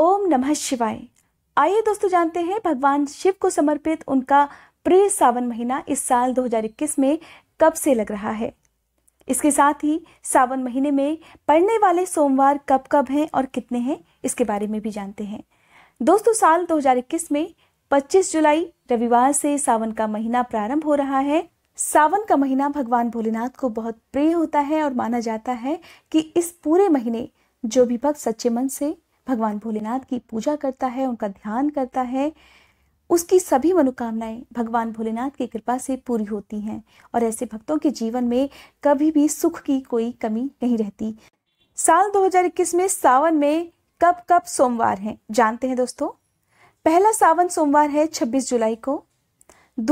ओम नमः शिवाय आइए दोस्तों जानते हैं भगवान शिव को समर्पित उनका प्रिय सावन महीना इस साल 2021 में कब से लग रहा है इसके साथ ही सावन महीने में पड़ने वाले सोमवार कब कब हैं और कितने हैं इसके बारे में भी जानते हैं दोस्तों साल 2021 में 25 जुलाई रविवार से सावन का महीना प्रारंभ हो रहा है सावन का महीना भगवान भोलेनाथ को बहुत प्रिय होता है और माना जाता है कि इस पूरे महीने जो भी भक्त सच्चे मन से भगवान भोलेनाथ की पूजा करता है उनका ध्यान करता है उसकी सभी मनोकामनाएं भगवान भोलेनाथ की कृपा से पूरी होती हैं और ऐसे भक्तों के जीवन में कभी भी सुख की कोई कमी नहीं रहती साल 2021 में सावन में कब कब सोमवार है जानते हैं दोस्तों पहला सावन सोमवार है 26 जुलाई को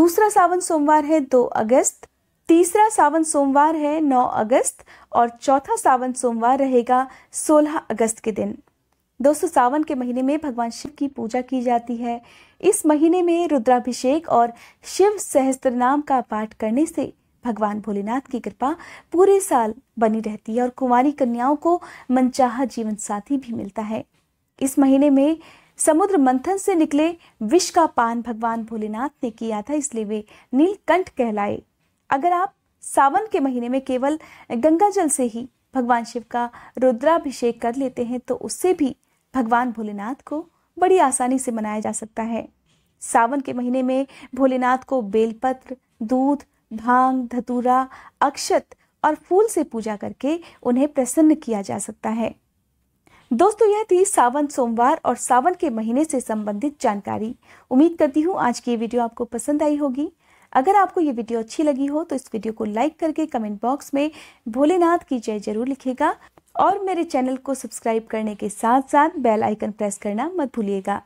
दूसरा सावन सोमवार है 2 अगस्त तीसरा सावन सोमवार है 9 अगस्त और चौथा सावन सोमवार रहेगा 16 अगस्त के दिन दोस्तों सावन के महीने में भगवान शिव की पूजा की जाती है इस महीने में रुद्राभिषेक और शिव सहस्त्र नाम का पाठ करने से भगवान भोलेनाथ की कृपा पूरे साल बनी रहती है और कुमारी कन्याओं को मनचाहा जीवन साथी भी मिलता है इस महीने में समुद्र मंथन से निकले विष का पान भगवान भोलेनाथ ने किया था इसलिए वे नीलकंठ कहलाए अगर आप सावन के महीने में केवल गंगा जल से ही भगवान शिव का रुद्राभिषेक कर लेते हैं तो उससे भी भगवान भोलेनाथ को बड़ी आसानी से मनाया जा सकता है सावन के महीने में भोलेनाथ को बेलपत्र दूध भांग धतूरा अक्षत और फूल से पूजा करके उन्हें प्रसन्न किया जा सकता है दोस्तों यह थी सावन सोमवार और सावन के महीने से संबंधित जानकारी उम्मीद करती हूँ आज की ये वीडियो आपको पसंद आई होगी अगर आपको ये वीडियो अच्छी लगी हो तो इस वीडियो को लाइक करके कमेंट बॉक्स में भोलेनाथ की जय जरूर लिखेगा और मेरे चैनल को सब्सक्राइब करने के साथ साथ बेल आइकन प्रेस करना मत भूलिएगा